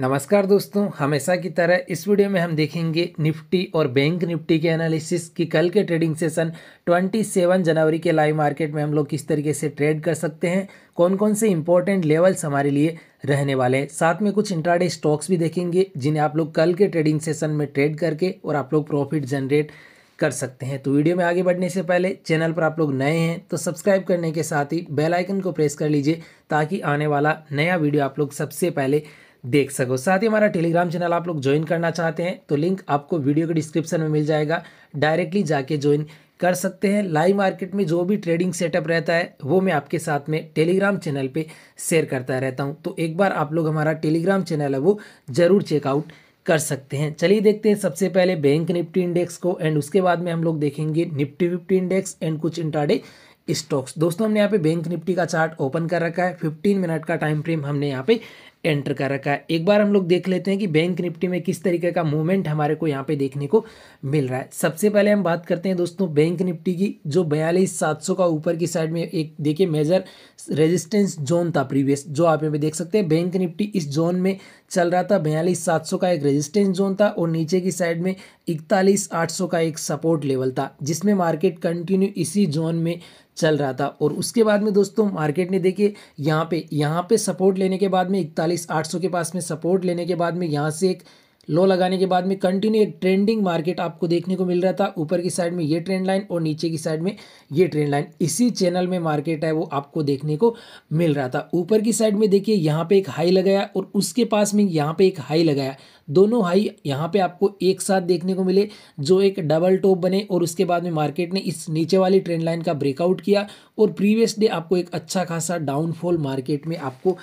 नमस्कार दोस्तों हमेशा की तरह इस वीडियो में हम देखेंगे निफ्टी और बैंक निफ्टी के एनालिसिस की कल के ट्रेडिंग सेशन 27 जनवरी के लाइव मार्केट में हम लोग किस तरीके से ट्रेड कर सकते हैं कौन कौन से इंपॉर्टेंट लेवल्स हमारे लिए रहने वाले हैं साथ में कुछ इंट्राडे स्टॉक्स भी देखेंगे जिन्हें आप लोग कल के ट्रेडिंग सेशन में ट्रेड करके और आप लोग प्रॉफिट जनरेट कर सकते हैं तो वीडियो में आगे बढ़ने से पहले चैनल पर आप लोग नए हैं तो सब्सक्राइब करने के साथ ही बेल आइकन को प्रेस कर लीजिए ताकि आने वाला नया वीडियो आप लोग सबसे पहले देख सको साथ ही हमारा टेलीग्राम चैनल आप लोग ज्वाइन करना चाहते हैं तो लिंक आपको वीडियो के डिस्क्रिप्शन में मिल जाएगा डायरेक्टली जाके ज्वाइन कर सकते हैं लाइव मार्केट में जो भी ट्रेडिंग सेटअप रहता है वो मैं आपके साथ में टेलीग्राम चैनल पे शेयर करता रहता हूँ तो एक बार आप लोग हमारा टेलीग्राम चैनल है वो ज़रूर चेकआउट कर सकते हैं चलिए देखते हैं सबसे पहले बैंक निफ्टी इंडेक्स को एंड उसके बाद में हम लोग देखेंगे निफ्टी फिफ्टी इंडेक्स एंड कुछ इंटाडे स्टॉक्स दोस्तों हमने यहाँ पे बैंक निफ्टी का चार्ट ओपन कर रखा है 15 मिनट का टाइम फ्रेम हमने यहाँ पे एंटर कर रखा है एक बार हम लोग देख लेते हैं कि बैंक निफ्टी में किस तरीके का मूवमेंट हमारे को यहाँ पे देखने को मिल रहा है सबसे पहले हम बात करते हैं दोस्तों बैंक निफ्टी की जो बयालीस सात सौ का ऊपर की साइड में एक देखिए मेजर रेजिस्टेंस जोन था प्रीवियस जो आप यहाँ पे देख सकते हैं बैंक निफ्टी इस जोन में चल रहा था बयालीस सात सौ का एक रेजिस्टेंस जोन था और नीचे की साइड में इकतालीस आठ सौ का एक सपोर्ट लेवल था जिसमें मार्केट कंटिन्यू इसी जोन में चल रहा था और उसके बाद में दोस्तों मार्केट ने देखिए यहाँ पे यहाँ पे सपोर्ट लेने के बाद में इकतालीस आठ सौ के पास में सपोर्ट लेने के बाद में यहाँ से एक लो लगाने के बाद में कंटिन्यू एक ट्रेंडिंग मार्केट आपको देखने को मिल रहा था ऊपर की साइड में ये ट्रेंड लाइन और नीचे की साइड में ये ट्रेंड लाइन इसी चैनल में मार्केट है वो आपको देखने को मिल रहा था ऊपर की साइड में देखिए यहाँ पे एक हाई लगाया और उसके पास में यहाँ पे एक हाई लगाया दोनों हाई यहाँ पे आपको एक साथ देखने को मिले जो एक डबल टॉप बने और उसके बाद में मार्केट ने इस नीचे वाली ट्रेंड लाइन का ब्रेकआउट किया और प्रीवियस डे आपको एक अच्छा खासा डाउनफॉल मार्केट में आपको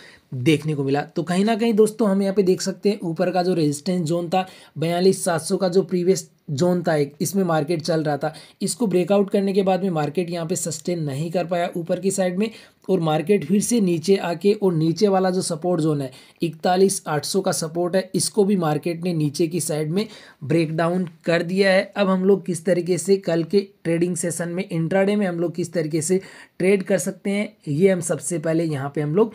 देखने को मिला तो कहीं ना कहीं दोस्तों हम यहाँ पे देख सकते हैं ऊपर का जो रेजिस्टेंस जोन था बयालीस सात सौ का जो प्रीवियस जोन था एक इसमें मार्केट चल रहा था इसको ब्रेकआउट करने के बाद में मार्केट यहाँ पे सस्टेन नहीं कर पाया ऊपर की साइड में और मार्केट फिर से नीचे आके और नीचे वाला जो सपोर्ट जोन है इकतालीस आठ सौ का सपोर्ट है इसको भी मार्केट ने नीचे की साइड में ब्रेकडाउन कर दिया है अब हम लोग किस तरीके से कल के ट्रेडिंग सेशन में इंट्राडे में हम लोग किस तरीके से ट्रेड कर सकते हैं ये हम सबसे पहले यहाँ पर हम लोग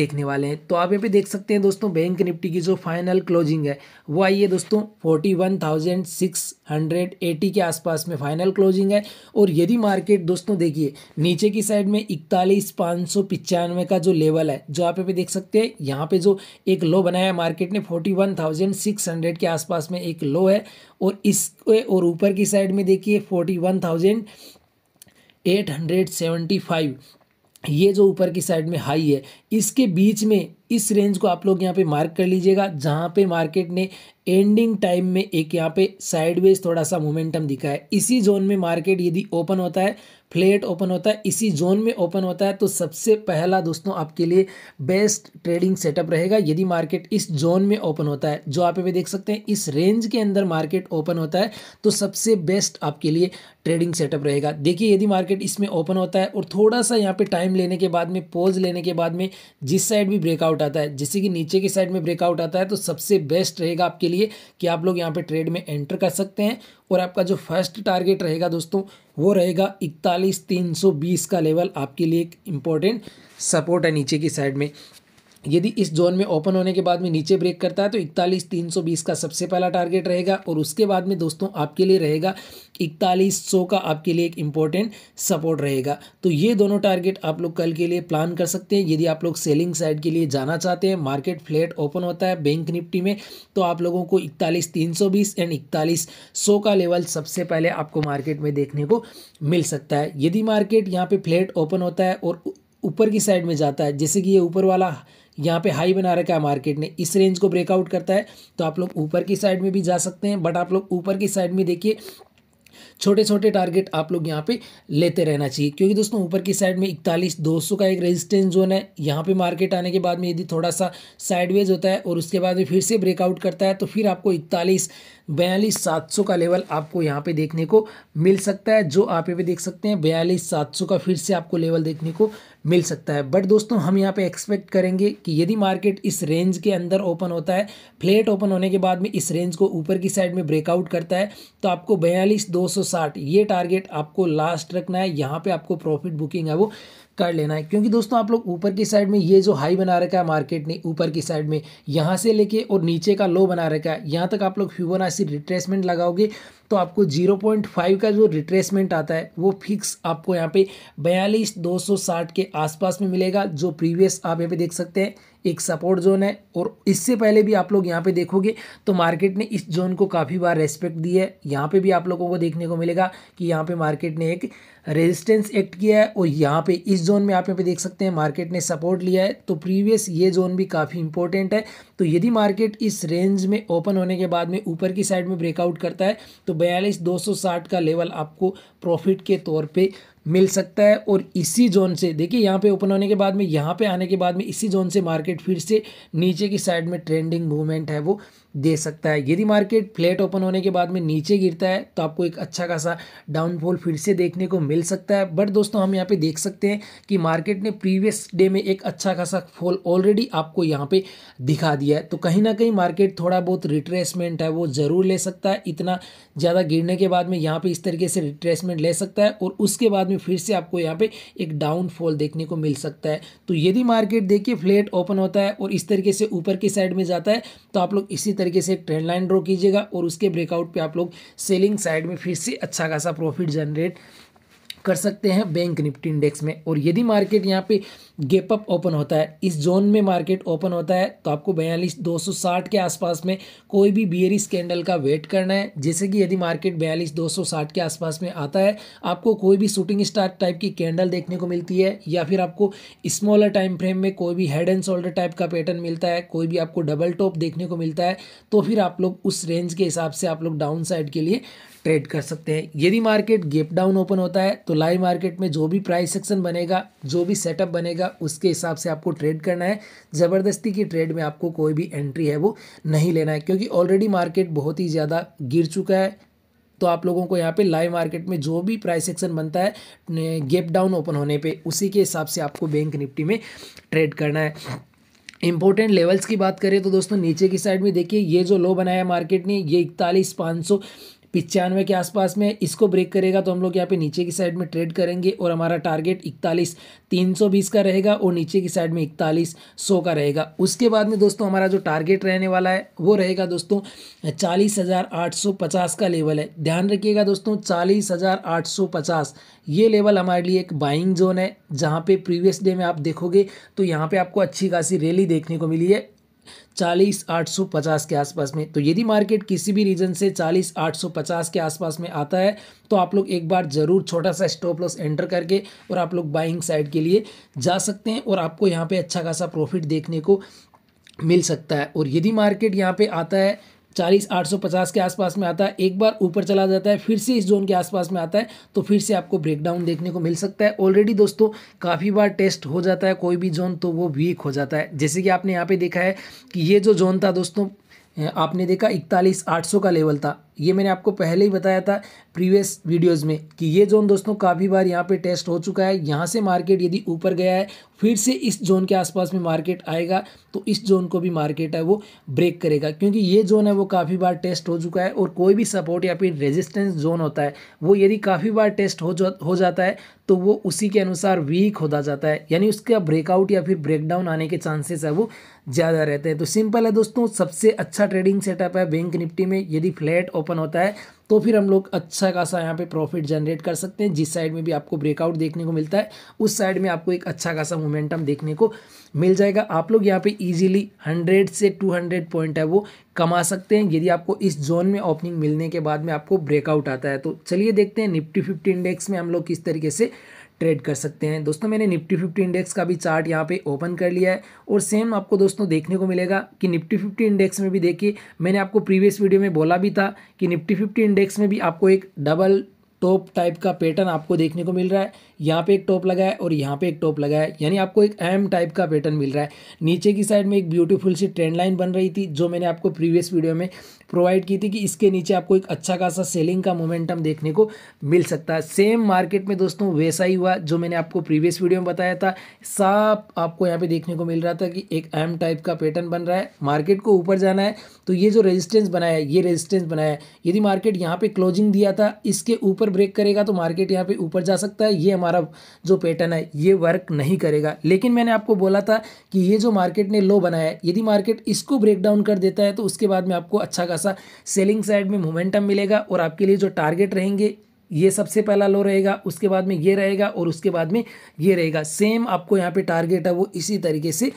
देखने वाले हैं तो आप यहाँ पर देख सकते हैं दोस्तों बैंक निफ्टी की जो फाइनल क्लोजिंग है वो आई है दोस्तों forty one thousand six hundred के आसपास में फाइनल क्लोजिंग है और यदि मार्केट दोस्तों देखिए नीचे की साइड में इकतालीस पाँच सौ पिचानवे का जो लेवल है जो आप यहाँ देख सकते हैं यहाँ पे जो एक लो बनाया है मार्केट ने forty one thousand six hundred के आसपास में एक लो है और इसके और ऊपर की साइड में देखिए forty one thousand eight hundred seventy five ये जो ऊपर की साइड में हाई है इसके बीच में इस रेंज को आप लोग यहाँ पे मार्क कर लीजिएगा जहाँ पे मार्केट ने एंडिंग टाइम में एक यहाँ पे साइडवेज थोड़ा सा मोमेंटम दिखा है इसी जोन में मार्केट यदि ओपन होता है फ्लैट ओपन होता है इसी जोन में ओपन होता है तो सबसे पहला दोस्तों आपके लिए बेस्ट ट्रेडिंग सेटअप रहेगा यदि मार्केट इस जोन में ओपन होता है जो आप अभी देख सकते हैं इस रेंज के अंदर मार्केट ओपन होता है तो सबसे बेस्ट आपके लिए ट्रेडिंग सेटअप रहेगा देखिए यदि मार्केट इसमें ओपन होता है और थोड़ा सा यहाँ पर टाइम लेने के बाद में पोज लेने के बाद में जिस साइड भी ब्रेकआउट आता है जैसे कि नीचे की साइड में ब्रेकआउट आता है तो सबसे बेस्ट रहेगा आपके लिए कि आप लोग यहाँ पर ट्रेड में एंटर कर सकते हैं और आपका जो फर्स्ट टारगेट रहेगा दोस्तों वो रहेगा इकतालीस तीन सौ बीस का लेवल आपके लिए एक इम्पॉर्टेंट सपोर्ट है नीचे की साइड में यदि इस जोन में ओपन होने के बाद में नीचे ब्रेक करता है तो इकतालीस तीन सौ बीस का सबसे पहला टारगेट रहेगा और उसके बाद में दोस्तों आपके लिए रहेगा इकतालीस सौ का आपके लिए एक इम्पॉर्टेंट सपोर्ट रहेगा तो ये दोनों टारगेट आप लोग कल के लिए प्लान कर सकते हैं यदि आप लोग सेलिंग साइड के लिए जाना चाहते हैं मार्केट फ्लैट ओपन होता है बैंक निफ्टी में तो आप लोगों को इकतालीस तीन सौ बीस एंड इकतालीस सौ का लेवल सबसे पहले आपको मार्केट में देखने को मिल सकता है यदि मार्केट यहाँ पर फ्लैट ओपन होता है और ऊपर की साइड में जाता है जैसे कि ये ऊपर वाला यहाँ पे हाई बना रखा है मार्केट ने इस रेंज को ब्रेकआउट करता है तो आप लोग ऊपर की साइड में भी जा सकते हैं बट आप लोग ऊपर की साइड में देखिए छोटे छोटे टारगेट आप लोग यहाँ पे लेते रहना चाहिए क्योंकि दोस्तों ऊपर की साइड में इकतालीस दो का एक रेजिस्टेंस जोन है यहाँ पे मार्केट आने के बाद में यदि थोड़ा सा साइडवेज होता है और उसके बाद में फिर से ब्रेकआउट करता है तो फिर आपको इकतालीस बयालीस सात सौ का लेवल आपको यहाँ पे देखने को मिल सकता है जो आप ये देख सकते हैं बयालीस सात सौ का फिर से आपको लेवल देखने को मिल सकता है बट दोस्तों हम यहाँ पे एक्सपेक्ट करेंगे कि यदि मार्केट इस रेंज के अंदर ओपन होता है फ्लेट ओपन होने के बाद में इस रेंज को ऊपर की साइड में ब्रेकआउट करता है तो आपको बयालीस दो ये टारगेट आपको लास्ट रखना है यहाँ पर आपको प्रॉफिट बुकिंग है वो कर लेना है क्योंकि दोस्तों आप लोग ऊपर की साइड में ये जो हाई बना रखा है मार्केट ने ऊपर की साइड में यहाँ से लेके और नीचे का लो बना रखा है यहाँ तक आप लोग फ्यूबोनाची रिट्रेसमेंट लगाओगे तो आपको 0.5 का जो रिट्रेसमेंट आता है वो फिक्स आपको यहाँ पे बयालीस दो के आसपास में मिलेगा जो प्रीवियस आप यहाँ पे देख सकते हैं एक सपोर्ट जोन है और इससे पहले भी आप लोग यहाँ पे देखोगे तो मार्केट ने इस जोन को काफ़ी बार रेस्पेक्ट दी है यहाँ पे भी आप लोगों को देखने को मिलेगा कि यहाँ पे मार्केट ने एक रेजिस्टेंस एक्ट किया है और यहाँ पे इस जोन में आप यहाँ पे देख सकते हैं मार्केट ने सपोर्ट लिया है तो प्रीवियस ये जोन भी काफ़ी इंपॉर्टेंट है तो यदि मार्केट इस रेंज में ओपन होने के बाद में ऊपर की साइड में ब्रेकआउट करता है तो बयालीस दो का लेवल आपको प्रॉफिट के तौर पर मिल सकता है और इसी जोन से देखिए यहाँ पे ओपन होने के बाद में यहाँ पे आने के बाद में इसी जोन से मार्केट फिर से नीचे की साइड में ट्रेंडिंग मूवमेंट है वो दे सकता है यदि मार्केट फ्लैट ओपन होने के बाद में नीचे गिरता है तो आपको एक अच्छा खासा डाउनफॉल फिर से देखने को मिल सकता है बट दोस्तों हम यहाँ पे देख सकते हैं कि मार्केट ने प्रीवियस डे में एक अच्छा खासा फॉल ऑलरेडी आपको यहाँ पे दिखा दिया है तो कहीं ना कहीं मार्केट थोड़ा बहुत रिट्रेसमेंट है वो ज़रूर ले सकता है इतना ज़्यादा गिरने के बाद में यहाँ पर इस तरीके से रिट्रेसमेंट ले सकता है और उसके बाद में में फिर से आपको यहाँ पे एक डाउनफॉल देखने को मिल सकता है तो यदि मार्केट देखिए फ्लैट ओपन होता है और इस तरीके से ऊपर की साइड में जाता है तो आप लोग इसी तरीके से एक ट्रेंड लाइन ड्रॉ कीजिएगा और उसके ब्रेकआउट पर आप लोग सेलिंग साइड में फिर से अच्छा खासा प्रॉफिट जनरेट कर सकते हैं बैंक निफ्टी इंडेक्स में और यदि मार्केट यहाँ पे गेप अप ओपन होता है इस जोन में मार्केट ओपन होता है तो आपको बयालीस दो सौ साठ के आसपास में कोई भी बियरिस कैंडल का वेट करना है जैसे कि यदि मार्केट बयालीस दो सौ साठ के आसपास में आता है आपको कोई भी शूटिंग स्टार टाइप की कैंडल देखने को मिलती है या फिर आपको स्मॉलर टाइम फ्रेम में कोई भी हेड एंड शोल्डर टाइप का पैटर्न मिलता है कोई भी आपको डबल टॉप देखने को मिलता है तो फिर आप लोग उस रेंज के हिसाब से आप लोग डाउन साइड के लिए ट्रेड कर सकते हैं यदि मार्केट गेप डाउन ओपन होता है तो लाइव मार्केट में जो भी प्राइस सेक्शन बनेगा जो भी सेटअप बनेगा रहेगा उसके हिसाब से आपको ट्रेड करना है ज़बरदस्ती की ट्रेड में आपको कोई भी एंट्री है वो नहीं लेना है क्योंकि ऑलरेडी मार्केट बहुत ही ज़्यादा गिर चुका है तो आप लोगों को यहाँ पे लाइव मार्केट में जो भी प्राइस एक्शन बनता है गैप डाउन ओपन होने पे उसी के हिसाब से आपको बैंक निफ्टी में ट्रेड करना है इंपॉर्टेंट लेवल्स की बात करें तो दोस्तों नीचे की साइड में देखिए ये जो लो बनाया मार्केट ने ये इकतालीस पाँच सौ पिचानवे के आसपास में इसको ब्रेक करेगा तो हम लोग यहाँ पे नीचे की साइड में ट्रेड करेंगे और हमारा टारगेट इकतालीस तीन सौ बीस का रहेगा और नीचे की साइड में इकतालीस सौ का रहेगा उसके बाद में दोस्तों हमारा जो टारगेट रहने वाला है वो रहेगा दोस्तों चालीस हज़ार आठ सौ पचास का लेवल है ध्यान रखिएगा दोस्तों चालीस हज़ार आठ सौ पचास ये लेवल हमारे लिए एक बाइंग जोन है जहाँ पे प्रीवियस डे में आप देखोगे तो यहाँ पे आपको अच्छी खासी रैली देखने को मिली है चालीस आठ सौ पचास के आसपास में तो यदि मार्केट किसी भी रीजन से चालीस आठ सौ पचास के आसपास में आता है तो आप लोग एक बार ज़रूर छोटा सा स्टॉप लॉस एंटर करके और आप लोग बाइंग साइड के लिए जा सकते हैं और आपको यहाँ पे अच्छा खासा प्रॉफिट देखने को मिल सकता है और यदि मार्केट यहाँ पे आता है चालीस आठ सौ पचास के आसपास में आता है एक बार ऊपर चला जाता है फिर से इस जोन के आसपास में आता है तो फिर से आपको ब्रेकडाउन देखने को मिल सकता है ऑलरेडी दोस्तों काफ़ी बार टेस्ट हो जाता है कोई भी जोन तो वो वीक हो जाता है जैसे कि आपने यहाँ पे देखा है कि ये जो जोन था दोस्तों आपने देखा इकतालीस आठ सौ का लेवल था ये मैंने आपको पहले ही बताया था प्रीवियस वीडियोस में कि ये जोन दोस्तों काफ़ी बार यहाँ पे टेस्ट हो चुका है यहाँ से मार्केट यदि ऊपर गया है फिर से इस जोन के आसपास में मार्केट आएगा तो इस जोन को भी मार्केट है वो ब्रेक करेगा क्योंकि ये जोन है वो काफ़ी बार टेस्ट हो चुका है और कोई भी सपोर्ट या फिर रेजिस्टेंस जोन होता है वो यदि काफ़ी बार टेस्ट हो जा, हो जाता है तो वो उसी के अनुसार वीक होता जाता है यानी उसका ब्रेकआउट या फिर ब्रेकडाउन आने के चांसेस है वो ज़्यादा रहते हैं तो सिंपल है दोस्तों सबसे अच्छा ट्रेडिंग सेटअप है बैंक निफ्टी में यदि फ्लैट ओपन होता है तो फिर हम लोग अच्छा खासा यहाँ पे प्रॉफिट जनरेट कर सकते हैं जिस साइड में भी आपको ब्रेकआउट देखने को मिलता है उस साइड में आपको एक अच्छा खासा मोमेंटम देखने को मिल जाएगा आप लोग यहाँ पे इजीली 100 से 200 पॉइंट है वो कमा सकते हैं यदि आपको इस जोन में ओपनिंग मिलने के बाद में आपको ब्रेकआउट आता है तो चलिए देखते हैं निफ्टी फिफ्टी इंडेक्स में हम लोग किस तरीके से ट्रेड कर सकते हैं दोस्तों मैंने निफ्टी फिफ्टी इंडेक्स का भी चार्ट यहाँ पे ओपन कर लिया है और सेम आपको दोस्तों देखने को मिलेगा कि निफ्टी फिफ्टी इंडेक्स में भी देखिए मैंने आपको प्रीवियस वीडियो में बोला भी था कि निफ्टी फिफ्टी इंडेक्स में भी आपको एक डबल टॉप टाइप का पैटर्न आपको देखने को मिल रहा है यहाँ पे एक टॉप लगा है और यहाँ पे एक टॉप लगा है यानी आपको एक एम टाइप का पैटर्न मिल रहा है नीचे की साइड में एक ब्यूटीफुल सी ट्रेंड लाइन बन रही थी जो मैंने आपको प्रीवियस वीडियो में प्रोवाइड की थी कि इसके नीचे आपको एक अच्छा खासा सेलिंग का मोमेंटम देखने को मिल सकता है सेम मार्केट में दोस्तों वैसा ही हुआ जो मैंने आपको प्रीवियस वीडियो में बताया था साफ आपको यहाँ पे देखने को मिल रहा था कि एक एम टाइप का पैटर्न बन रहा है मार्केट को ऊपर जाना है तो ये जो रेजिस्टेंस बनाया है ये रेजिस्टेंस बनाया है यदि मार्केट यहाँ पे क्लोजिंग दिया था इसके ऊपर ब्रेक करेगा तो मार्केट यहाँ पे ऊपर जा सकता है ये हमारा जो पैटर्न है ये वर्क नहीं करेगा लेकिन मैंने आपको बोला था कि ये जो मार्केट ने लो बनाया है यदि मार्केट इसको ब्रेक डाउन कर देता है तो उसके बाद में आपको अच्छा थोड़ा सा सेलिंग साइड में मोमेंटम मिलेगा और आपके लिए जो टारगेट रहेंगे ये सबसे पहला लो रहेगा उसके बाद में ये रहेगा और उसके बाद में ये रहेगा सेम आपको यहाँ पे टारगेट है वो इसी तरीके से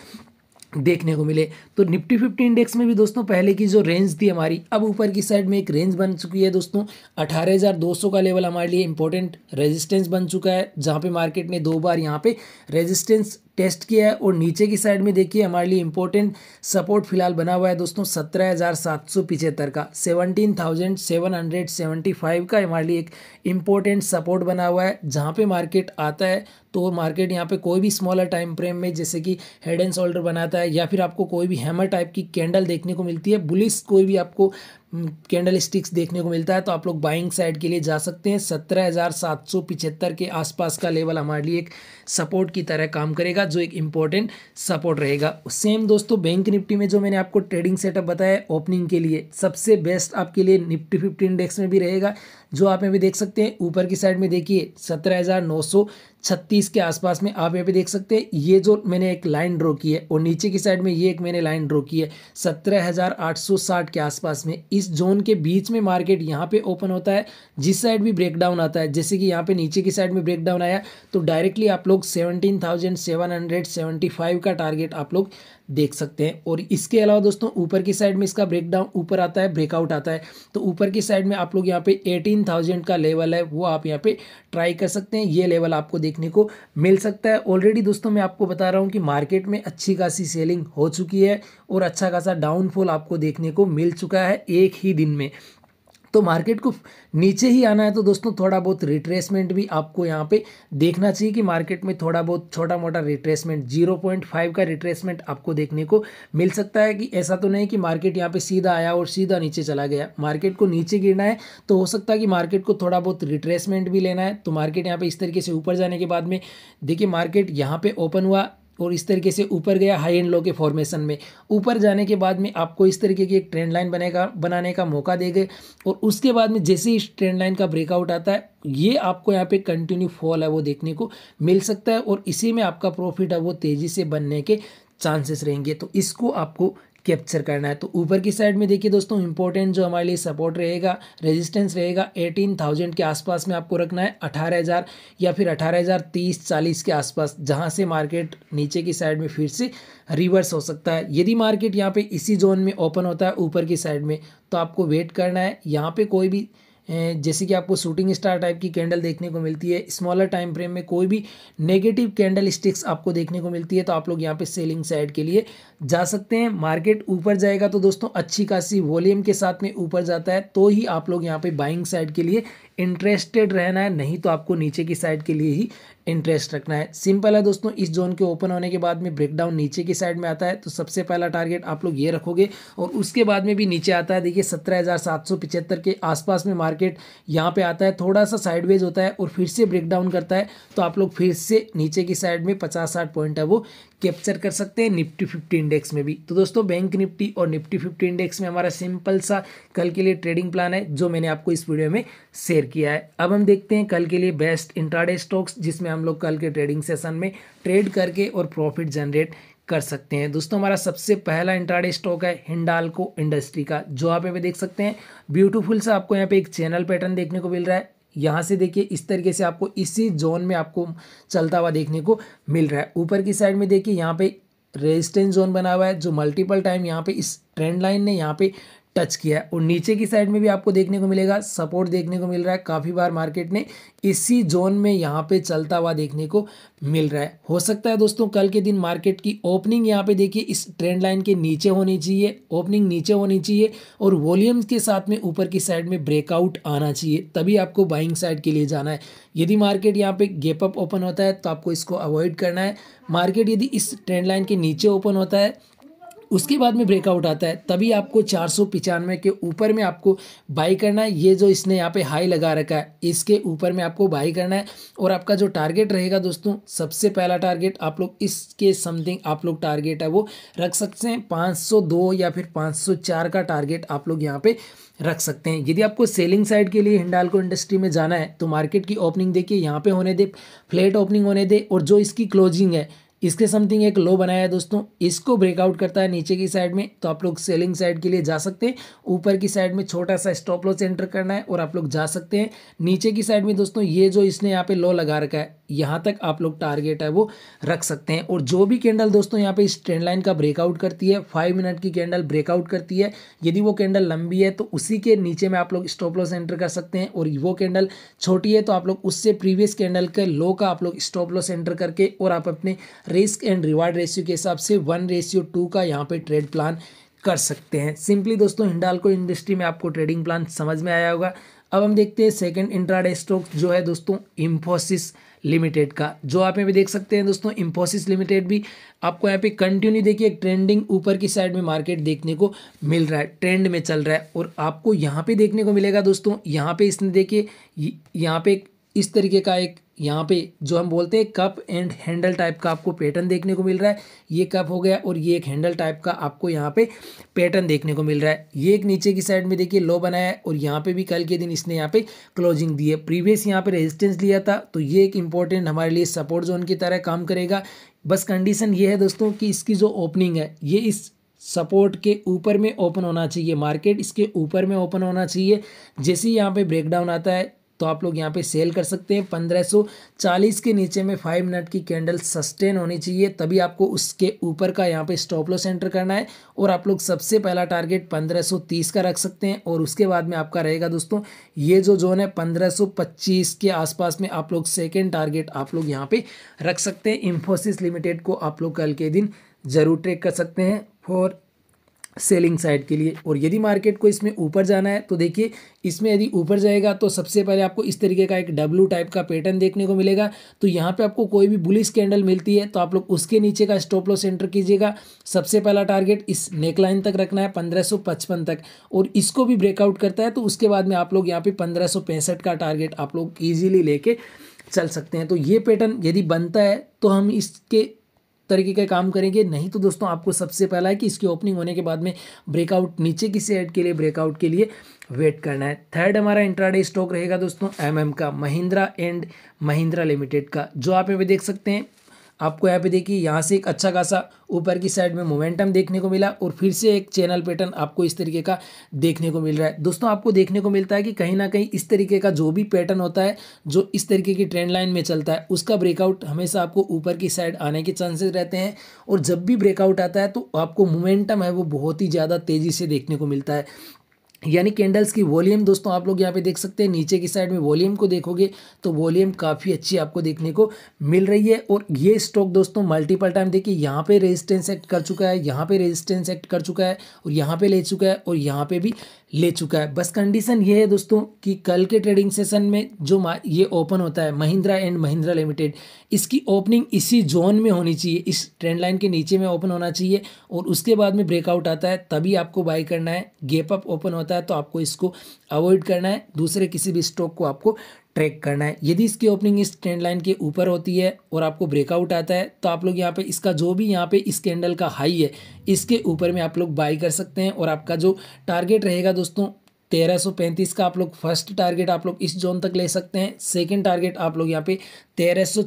देखने को मिले तो निफ्टी फिफ्टी इंडेक्स में भी दोस्तों पहले की जो रेंज थी हमारी अब ऊपर की साइड में एक रेंज बन चुकी है दोस्तों 18,200 का लेवल हमारे लिए इंपॉर्टेंट रेजिस्टेंस बन चुका है जहाँ पे मार्केट ने दो बार यहाँ पे रेजिस्टेंस टेस्ट किया है और नीचे की साइड में देखिए हमारे लिए इंपॉर्टेंट सपोर्ट फिलहाल बना हुआ है दोस्तों सत्रह हज़ार सात सौ पिछहत्तर का seventeen thousand seven hundred seventy five का हमारे लिए एक इम्पोर्टेंट सपोर्ट बना हुआ है जहाँ पे मार्केट आता है तो मार्केट यहाँ पे कोई भी स्मॉलर टाइम फ्रेम में जैसे कि हेड एंड शोल्डर बनाता है या फिर आपको कोई भी हैमर टाइप की कैंडल देखने को मिलती है बुलिस कोई भी आपको कैंडल हम्म, स्टिक्स देखने को मिलता है तो आप लोग बाइंग साइड के लिए जा सकते हैं सत्रह हज़ार सात सौ पिछहत्तर के आसपास का लेवल हमारे लिए एक सपोर्ट की तरह काम करेगा जो एक इम्पॉर्टेंट सपोर्ट रहेगा सेम दोस्तों बैंक निफ्टी में जो मैंने आपको ट्रेडिंग सेटअप बताया ओपनिंग के लिए सबसे बेस्ट आपके लिए निफ्टी फिफ्टी इंडेक्स में भी रहेगा जो आप यहाँ पे देख सकते हैं ऊपर की साइड में देखिए सत्रह हज़ार नौ सौ छत्तीस के आसपास में आप यहाँ पे देख सकते हैं ये जो मैंने एक लाइन ड्रॉ की है और नीचे की साइड में ये एक मैंने लाइन ड्रॉ की है सत्रह हज़ार आठ सौ साठ के आसपास में इस जोन के बीच में मार्केट यहाँ पे ओपन होता है जिस साइड भी ब्रेकडाउन आता है जैसे कि यहाँ पे नीचे की साइड में ब्रेकडाउन आया तो डायरेक्टली आप लोग seventeen thousand seven hundred seventy five का टारगेट आप लोग देख सकते हैं और इसके अलावा दोस्तों ऊपर की साइड में इसका ब्रेकडाउन ऊपर आता है ब्रेकआउट आता है तो ऊपर की साइड में आप लोग यहाँ पे 18,000 का लेवल है वो आप यहाँ पे ट्राई कर सकते हैं ये लेवल आपको देखने को मिल सकता है ऑलरेडी दोस्तों मैं आपको बता रहा हूँ कि मार्केट में अच्छी खासी सेलिंग हो चुकी है और अच्छा खासा डाउनफॉल आपको देखने को मिल चुका है एक ही दिन में तो मार्केट को नीचे ही आना है तो दोस्तों थोड़ा बहुत रिट्रेसमेंट भी आपको यहाँ पे देखना चाहिए कि मार्केट में थोड़ा बहुत छोटा मोटा रिट्रेसमेंट 0.5 का रिट्रेसमेंट आपको देखने को मिल सकता है कि ऐसा तो नहीं कि मार्केट यहाँ पे सीधा आया और सीधा नीचे चला गया मार्केट को नीचे गिरना है तो हो सकता है कि मार्केट को थोड़ा बहुत रिट्रेसमेंट भी लेना है तो मार्केट यहाँ पर इस तरीके से ऊपर जाने के बाद में देखिए मार्केट यहाँ पर ओपन हुआ और इस तरीके से ऊपर गया हाई एंड लो के फॉर्मेशन में ऊपर जाने के बाद में आपको इस तरीके की एक ट्रेंड लाइन बनेगा बनाने का मौका देगा और उसके बाद में जैसे ही इस ट्रेंड लाइन का ब्रेकआउट आता है ये आपको यहाँ पे कंटिन्यू फॉल है वो देखने को मिल सकता है और इसी में आपका प्रॉफिट है वो तेज़ी से बनने के चांसेस रहेंगे तो इसको आपको कैप्चर करना है तो ऊपर की साइड में देखिए दोस्तों इंपॉर्टेंट जो हमारे लिए सपोर्ट रहेगा रेजिस्टेंस रहेगा एटीन थाउजेंड के आसपास में आपको रखना है अठारह हज़ार या फिर अठारह हज़ार तीस चालीस के आसपास जहाँ से मार्केट नीचे की साइड में फिर से रिवर्स हो सकता है यदि मार्केट यहाँ पे इसी जोन में ओपन होता है ऊपर की साइड में तो आपको वेट करना है यहाँ पर कोई भी जैसे कि आपको शूटिंग स्टार टाइप की कैंडल देखने को मिलती है स्मॉलर टाइम फ्रेम में कोई भी नेगेटिव कैंडल स्टिक्स आपको देखने को मिलती है तो आप लोग यहाँ पे सेलिंग साइड के लिए जा सकते हैं मार्केट ऊपर जाएगा तो दोस्तों अच्छी खासी वॉल्यूम के साथ में ऊपर जाता है तो ही आप लोग यहाँ पे बाइंग साइड के लिए इंटरेस्टेड रहना है नहीं तो आपको नीचे की साइड के लिए ही इंटरेस्ट रखना है सिंपल है दोस्तों इस जोन के ओपन होने के बाद में ब्रेकडाउन नीचे की साइड में आता है तो सबसे पहला टारगेट आप लोग ये रखोगे और उसके बाद में भी नीचे आता है देखिए सत्रह के आसपास में मार्केट यहाँ पे आता है थोड़ा सा साइडवेज होता है और फिर से ब्रेकडाउन करता है तो आप लोग फिर से नीचे की साइड में पचास साठ पॉइंट है वो कैप्चर कर सकते हैं निफ्टी फिफ्टी इंडेक्स में भी तो दोस्तों बैंक निफ्टी और निफ्टी फिफ्टी इंडेक्स में हमारा सिंपल सा कल के लिए ट्रेडिंग प्लान है जो मैंने आपको इस वीडियो में शेयर किया है अब हम देखते हैं कल के लिए बेस्ट इंट्राडे स्टॉक्स जिसमें हम लोग कल के ट्रेडिंग सेशन में ट्रेड करके और प्रॉफिट जनरेट कर सकते हैं दोस्तों हमारा सबसे पहला इंट्राडे स्टॉक है हिंडालको इंडस्ट्री का जो आप यहाँ पे देख सकते हैं ब्यूटीफुल सा आपको यहाँ पे एक चैनल पैटर्न देखने को मिल रहा है यहाँ से देखिए इस तरीके से आपको इसी जोन में आपको चलता हुआ देखने को मिल रहा है ऊपर की साइड में देखिए यहाँ पे रेजिस्टेंस जोन बना हुआ है जो मल्टीपल टाइम यहाँ पे इस ट्रेंड लाइन ने यहाँ पे टच किया है और नीचे की साइड में भी आपको देखने को मिलेगा सपोर्ट देखने को मिल रहा है काफ़ी बार मार्केट ने इसी जोन में यहाँ पे चलता हुआ देखने को मिल रहा है हो सकता है दोस्तों कल के दिन मार्केट की ओपनिंग यहाँ पे देखिए इस ट्रेंड लाइन के नीचे होनी चाहिए ओपनिंग नीचे होनी चाहिए और वॉल्यूम के साथ में ऊपर की साइड में ब्रेकआउट आना चाहिए तभी आपको बाइंग साइड के लिए जाना है यदि मार्केट यहाँ पर गेप अप ओपन होता है तो आपको इसको अवॉइड करना है मार्केट यदि इस ट्रेंड लाइन के नीचे ओपन होता है उसके बाद में ब्रेकआउट आता है तभी आपको चार सौ पिचानवे के ऊपर में आपको बाई करना है ये जो इसने यहाँ पे हाई लगा रखा है इसके ऊपर में आपको बाई करना है और आपका जो टारगेट रहेगा दोस्तों सबसे पहला टारगेट आप लोग इसके समथिंग आप लोग टारगेट है वो रख सकते हैं 502 या फिर 504 का टारगेट आप लोग यहाँ पे रख सकते हैं यदि आपको सेलिंग साइड के लिए हिंडालको इंडस्ट्री में जाना है तो मार्केट की ओपनिंग देखिए यहाँ पे होने दे फ्लैट ओपनिंग होने दे और जो इसकी क्लोजिंग है इसके समथिंग एक लो बनाया है दोस्तों इसको ब्रेकआउट करता है नीचे की साइड में तो आप लोग सेलिंग साइड के लिए जा सकते हैं ऊपर की साइड में छोटा सा स्टॉप लॉस एंटर करना है और आप लोग जा सकते हैं नीचे की साइड में दोस्तों ये जो इसने यहाँ पे लो लगा रखा है यहाँ तक आप लोग टारगेट है वो रख सकते हैं और जो भी कैंडल दोस्तों यहाँ पे इस ट्रेंड लाइन का ब्रेकआउट करती है फाइव मिनट की कैंडल ब्रेकआउट करती है यदि वो कैंडल लंबी है तो उसी के नीचे में आप लोग स्टॉप लॉस एंटर कर सकते हैं और वो कैंडल छोटी है तो आप लोग उससे प्रीवियस कैंडल के लो का आप लोग स्टॉप लॉस एंटर करके और आप अपने रिस्क एंड रिवार्ड रेशियो के हिसाब से वन रेशियो टू का यहाँ पे ट्रेड प्लान कर सकते हैं सिंपली दोस्तों हिंडालको इंडस्ट्री में आपको ट्रेडिंग प्लान समझ में आया होगा अब हम देखते हैं सेकंड इंट्राडे स्टॉक जो है दोस्तों इम्फोसिस लिमिटेड का जो आप यहाँ पे देख सकते हैं दोस्तों इम्फोसिस लिमिटेड भी आपको यहाँ पे कंटिन्यू देखिए ट्रेंडिंग ऊपर की साइड में मार्केट देखने को मिल रहा है ट्रेंड में चल रहा है और आपको यहाँ पे देखने को मिलेगा दोस्तों यहाँ पे इसने देखिए यहाँ पे इस तरीके का एक यहाँ पे जो हम बोलते हैं कप एंड हैंडल टाइप का आपको पैटर्न देखने को मिल रहा है ये कप हो गया और ये एक हैंडल टाइप का आपको यहाँ पे पैटर्न देखने को मिल रहा है ये एक नीचे की साइड में देखिए लो बनाया है और यहाँ पे भी कल के दिन इसने यहाँ पे क्लोजिंग दी है प्रीवियस यहाँ पे रेजिस्टेंस लिया था तो ये एक इंपॉर्टेंट हमारे लिए सपोर्ट जोन की तरह काम करेगा बस कंडीशन ये है दोस्तों कि इसकी जो ओपनिंग है ये इस सपोर्ट के ऊपर में ओपन होना चाहिए मार्केट इसके ऊपर में ओपन होना चाहिए जैसे ही यहाँ पे ब्रेकडाउन आता है तो आप लोग यहाँ पे सेल कर सकते हैं 1540 के नीचे में फाइव मिनट की कैंडल सस्टेन होनी चाहिए तभी आपको उसके ऊपर का यहाँ पे स्टॉप लॉस एंटर करना है और आप लोग सबसे पहला टारगेट 1530 का रख सकते हैं और उसके बाद में आपका रहेगा दोस्तों ये जो जोन है 1525 के आसपास में आप लोग सेकेंड टारगेट आप लोग यहाँ पर रख सकते हैं इन्फोसिस लिमिटेड को आप लोग कल के दिन ज़रूर ट्रेक कर सकते हैं फॉर सेलिंग साइड के लिए और यदि मार्केट को इसमें ऊपर जाना है तो देखिए इसमें यदि ऊपर जाएगा तो सबसे पहले आपको इस तरीके का एक डब्लू टाइप का पैटर्न देखने को मिलेगा तो यहाँ पे आपको कोई भी बुलिस कैंडल मिलती है तो आप लोग उसके नीचे का स्टॉप लॉस एंटर कीजिएगा सबसे पहला टारगेट इस नेकलाइन तक रखना है पंद्रह तक और इसको भी ब्रेकआउट करता है तो उसके बाद में आप लोग यहाँ पर पंद्रह का टारगेट आप लोग ईजिली लेके चल सकते हैं तो ये पैटर्न यदि बनता है तो हम इसके तरीके का काम करेंगे नहीं तो दोस्तों आपको सबसे पहला है कि इसकी ओपनिंग होने के बाद में ब्रेकआउट नीचे किसी ऐड के लिए ब्रेकआउट के लिए वेट करना है थर्ड हमारा इंट्राडे स्टॉक रहेगा दोस्तों एमएम का महिंद्रा एंड महिंद्रा लिमिटेड का जो आप यहाँ पे देख सकते हैं आपको यहाँ पे देखिए यहाँ से एक अच्छा खासा ऊपर की साइड में मोमेंटम देखने को मिला और फिर से एक चैनल पैटर्न आपको इस तरीके का देखने को मिल रहा है दोस्तों आपको देखने को मिलता है कि कहीं ना कहीं इस तरीके का जो भी पैटर्न होता है जो इस तरीके की ट्रेंड लाइन में चलता है उसका ब्रेकआउट हमेशा आपको ऊपर की साइड आने के चांसेस रहते हैं और जब भी ब्रेकआउट आता है तो आपको मोमेंटम है वो बहुत ही ज़्यादा तेज़ी से देखने को मिलता है यानी कैंडल्स की वॉल्यूम दोस्तों आप लोग यहाँ पे देख सकते हैं नीचे की साइड में वॉल्यूम को देखोगे तो वॉल्यूम काफ़ी अच्छी आपको देखने को मिल रही है और ये स्टॉक दोस्तों मल्टीपल टाइम देखिए यहाँ पे रेजिस्टेंस एक्ट कर चुका है यहाँ पे रेजिस्टेंस एक्ट कर चुका है और यहाँ पे ले चुका है और यहाँ पे भी ले चुका है बस कंडीशन ये है दोस्तों कि कल के ट्रेडिंग सेशन में जो ये ओपन होता है महिंद्रा एंड महिंद्रा लिमिटेड इसकी ओपनिंग इसी जोन में होनी चाहिए इस ट्रेंड लाइन के नीचे में ओपन होना चाहिए और उसके बाद में ब्रेकआउट आता है तभी आपको बाई करना है गेप अप ओपन होता है तो आपको इसको अवॉइड करना है दूसरे किसी भी स्टॉक को आपको ट्रैक करना है यदि इसकी ओपनिंग इस ट्रेंड लाइन के ऊपर होती है और आपको ब्रेकआउट आता है तो आप लोग यहाँ पे इसका जो भी यहाँ पे इस कैंडल का हाई है इसके ऊपर में आप लोग बाई कर सकते हैं और आपका जो टारगेट रहेगा दोस्तों 1335 का आप लोग फर्स्ट टारगेट आप लोग इस जोन तक ले सकते हैं सेकंड टारगेट आप लोग यहाँ पे तेरह सौ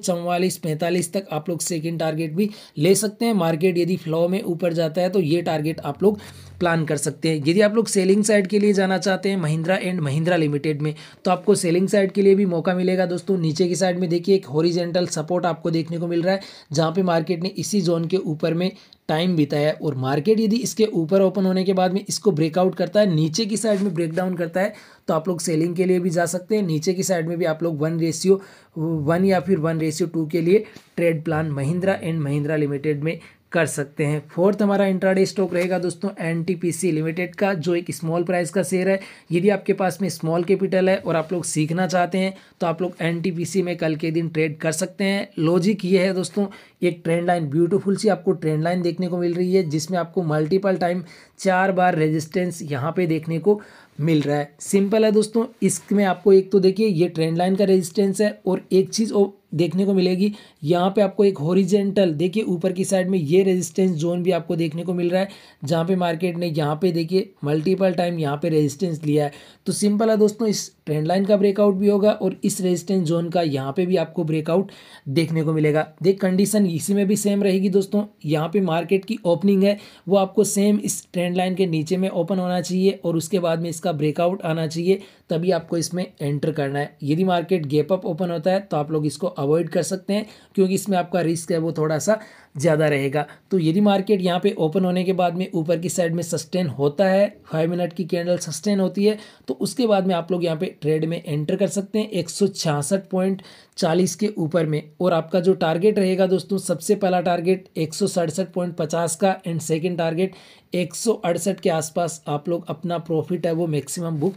पैंतालीस तक आप लोग सेकंड टारगेट भी ले सकते हैं मार्केट यदि फ्लो में ऊपर जाता है तो ये टारगेट आप लोग प्लान कर सकते हैं यदि आप लोग सेलिंग साइड के लिए जाना चाहते हैं महिंद्रा एंड महिंद्रा लिमिटेड में तो आपको सेलिंग साइड के लिए भी मौका मिलेगा दोस्तों नीचे की साइड में देखिए एक हॉरिजेंटल सपोर्ट आपको देखने को मिल रहा है जहाँ पे मार्केट ने इसी जोन के ऊपर में टाइम बिताया है और मार्केट यदि इसके ऊपर ओपन होने के बाद में इसको ब्रेकआउट करता है नीचे की साइड में ब्रेकडाउन करता है तो आप लोग सेलिंग के लिए भी जा सकते हैं नीचे की साइड में भी आप लोग वन रेशियो वन या फिर वन रेशियो टू के लिए trade plan Mahindra and Mahindra limited में कर सकते हैं फोर्थ हमारा इंट्राडे स्टॉक रहेगा दोस्तों एन लिमिटेड का जो एक स्मॉल प्राइस का शेयर है यदि आपके पास में स्मॉल कैपिटल है और आप लोग सीखना चाहते हैं तो आप लोग एन में कल के दिन ट्रेड कर सकते हैं लॉजिक ये है दोस्तों एक ट्रेंड लाइन ब्यूटीफुल सी आपको ट्रेंड लाइन देखने को मिल रही है जिसमें आपको मल्टीपल टाइम चार बार रेजिस्टेंस यहाँ पर देखने को मिल रहा है सिंपल है दोस्तों इसमें आपको एक तो देखिए ये ट्रेंड लाइन का रेजिस्टेंस है और एक चीज़ देखने को मिलेगी यहाँ पे आपको एक होरिजेंटल देखिए ऊपर की साइड में ये रेजिस्टेंस जोन भी आपको देखने को मिल रहा है जहाँ पे मार्केट ने यहाँ पे देखिए मल्टीपल टाइम यहाँ पे रेजिस्टेंस लिया है तो सिंपल है दोस्तों इस ट्रेंड लाइन का ब्रेकआउट भी होगा और इस रेजिस्टेंस जोन का यहाँ पे भी आपको ब्रेकआउट देखने को मिलेगा देख कंडीशन इसी में भी सेम रहेगी दोस्तों यहाँ पे मार्केट की ओपनिंग है वो आपको सेम इस ट्रेंड लाइन के नीचे में ओपन होना चाहिए और उसके बाद में इसका ब्रेकआउट आना चाहिए तभी आपको इसमें एंटर करना है यदि मार्केट गैप अप ओपन होता है तो आप लोग इसको अवॉइड कर सकते हैं क्योंकि इसमें आपका रिस्क है वो थोड़ा सा ज़्यादा रहेगा तो यदि मार्केट यहाँ पे ओपन होने के बाद में ऊपर की साइड में सस्टेन होता है फाइव मिनट की कैंडल सस्टेन होती है तो उसके बाद में आप लोग यहाँ पे ट्रेड में एंटर कर सकते हैं एक पॉइंट चालीस के ऊपर में और आपका जो टारगेट रहेगा दोस्तों सबसे पहला टारगेट एक पॉइंट पचास का एंड सेकेंड टारगेट एक के आसपास आप लोग अपना प्रॉफिट है वो मैक्सिमम बुक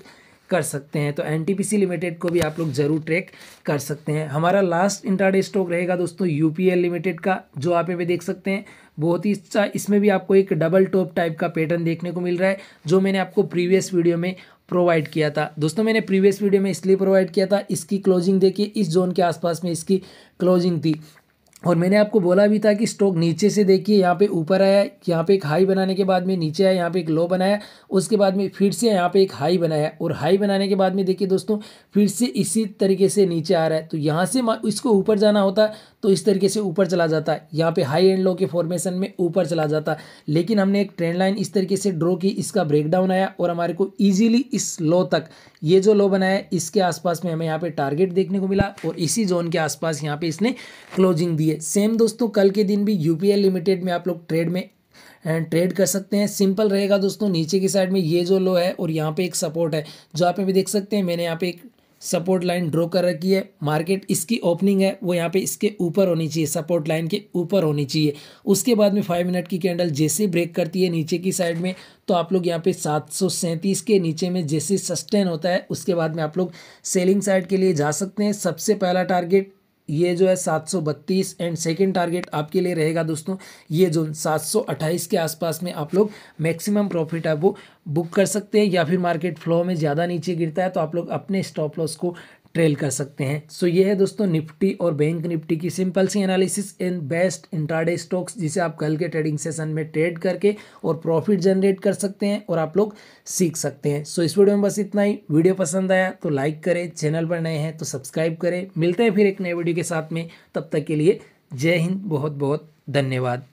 कर सकते हैं तो एन लिमिटेड को भी आप लोग ज़रूर ट्रैक कर सकते हैं हमारा लास्ट इंटरडे स्टॉक रहेगा दोस्तों यू लिमिटेड का जो आप यहाँ पे देख सकते हैं बहुत ही अच्छा इसमें भी आपको एक डबल टॉप टाइप का पैटर्न देखने को मिल रहा है जो मैंने आपको प्रीवियस वीडियो में प्रोवाइड किया था दोस्तों मैंने प्रीवियस वीडियो में इसलिए प्रोवाइड किया था इसकी क्लोजिंग देखिए इस जोन के आसपास में इसकी क्लोजिंग थी और मैंने आपको बोला भी था कि स्टॉक नीचे से देखिए यहाँ पे ऊपर आया यहाँ पे एक हाई बनाने के बाद में नीचे आया यहाँ पे एक लो बनाया उसके बाद में फिर से यहाँ पे एक हाई बनाया और हाई बनाने के बाद में देखिए दोस्तों फिर से इसी तरीके से नीचे आ रहा है तो यहाँ से इसको ऊपर जाना होता तो इस तरीके से ऊपर चला जाता है यहाँ पर हाई एंड लो के फॉर्मेशन में ऊपर चला जाता लेकिन हमने एक ट्रेंड लाइन इस तरीके से ड्रॉ की इसका ब्रेकडाउन आया और हमारे को ईजिली इस लो तक ये जो लो बनाया इसके आसपास में हमें यहाँ पर टारगेट देखने को मिला और इसी जोन के आसपास यहाँ पर इसने क्लोजिंग दी लिए सेम दोस्तों कल के दिन भी यू लिमिटेड में आप लोग ट्रेड में ट्रेड कर सकते हैं सिंपल रहेगा दोस्तों नीचे की साइड में ये जो लो है और यहाँ पे एक सपोर्ट है जो आप भी देख सकते हैं मैंने यहाँ पे एक सपोर्ट लाइन ड्रॉ कर रखी है मार्केट इसकी ओपनिंग है वो यहाँ पे इसके ऊपर होनी चाहिए सपोर्ट लाइन के ऊपर होनी चाहिए उसके बाद में फाइव मिनट की कैंडल जैसे ब्रेक करती है नीचे की साइड में तो आप लोग यहाँ पे सात के नीचे में जैसे सस्टेन होता है उसके बाद में आप लोग सेलिंग साइड के लिए जा सकते हैं सबसे पहला टारगेट ये जो है 732 एंड सेकेंड टारगेट आपके लिए रहेगा दोस्तों ये जोन 728 के आसपास में आप लोग मैक्सिमम प्रॉफिट आप वो बुक कर सकते हैं या फिर मार्केट फ्लो में ज़्यादा नीचे गिरता है तो आप लोग अपने स्टॉप लॉस को ट्रेल कर सकते हैं सो so, ये है दोस्तों निफ्टी और बैंक निफ्टी की सिंपल सी एनालिसिस इन बेस्ट इंट्राडे स्टॉक्स जिसे आप कल के ट्रेडिंग सेशन में ट्रेड करके और प्रॉफिट जनरेट कर सकते हैं और आप लोग सीख सकते हैं सो so, इस वीडियो में बस इतना ही वीडियो पसंद आया तो लाइक करें चैनल पर नए हैं तो सब्सक्राइब करें मिलते हैं फिर एक नए वीडियो के साथ में तब तक के लिए जय हिंद बहुत बहुत धन्यवाद